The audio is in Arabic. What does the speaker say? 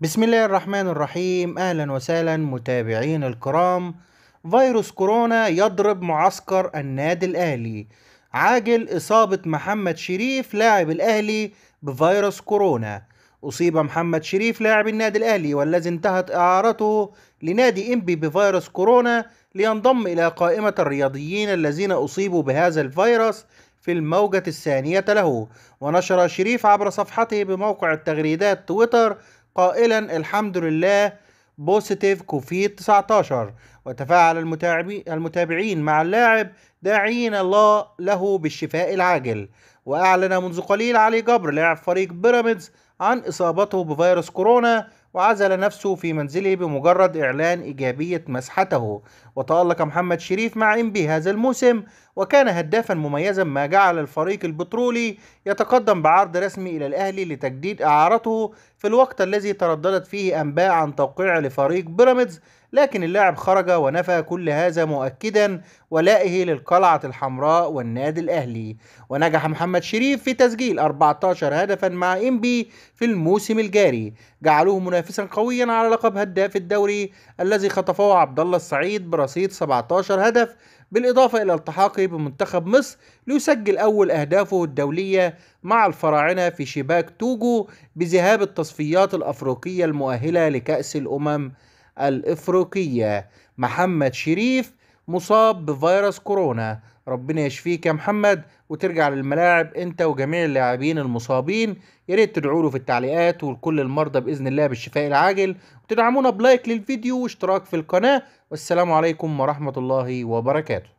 بسم الله الرحمن الرحيم اهلا وسهلا متابعين الكرام فيروس كورونا يضرب معسكر النادي الاهلي عاجل اصابة محمد شريف لاعب الاهلي بفيروس كورونا اصيب محمد شريف لاعب النادي الاهلي والذي انتهت اعارته لنادي انبي بفيروس كورونا لينضم الى قائمة الرياضيين الذين اصيبوا بهذا الفيروس في الموجة الثانية له ونشر شريف عبر صفحته بموقع التغريدات تويتر قائلا الحمد لله بوزيتيف كوفيد 19 وتفاعل المتابعين مع اللاعب داعين الله له بالشفاء العاجل وأعلن منذ قليل علي جبر لاعب فريق بيراميدز عن إصابته بفيروس كورونا وعزل نفسه في منزله بمجرد إعلان إيجابية مسحته وتألق محمد شريف مع إنبي هذا الموسم وكان هدافا مميزا ما جعل الفريق البترولي يتقدم بعرض رسمي إلى الأهلي لتجديد إعارته في الوقت الذي ترددت فيه أنباء عن توقيع لفريق بيراميدز لكن اللاعب خرج ونفى كل هذا مؤكدا ولائه للقلعة الحمراء والنادي الأهلي ونجح محمد شريف في تسجيل 14 هدفا مع إنبي في الموسم الجاري جعلوه منافسا قويا على لقب هداف الدوري الذي خطفه عبد الله السعيد برصيد 17 هدف بالإضافة إلى التحاقه بمنتخب مصر ليسجل أول أهدافه الدولية مع الفراعنة في شباك توجو بذهاب التصفيات الأفريقية المؤهلة لكأس الأمم الإفريقية محمد شريف مصاب بفيروس كورونا ربنا يشفيك يا محمد وترجع للملاعب انت وجميع اللاعبين المصابين يا ريت تدعوا له في التعليقات ولكل المرضى باذن الله بالشفاء العاجل وتدعمونا بلايك للفيديو واشتراك في القناه والسلام عليكم ورحمه الله وبركاته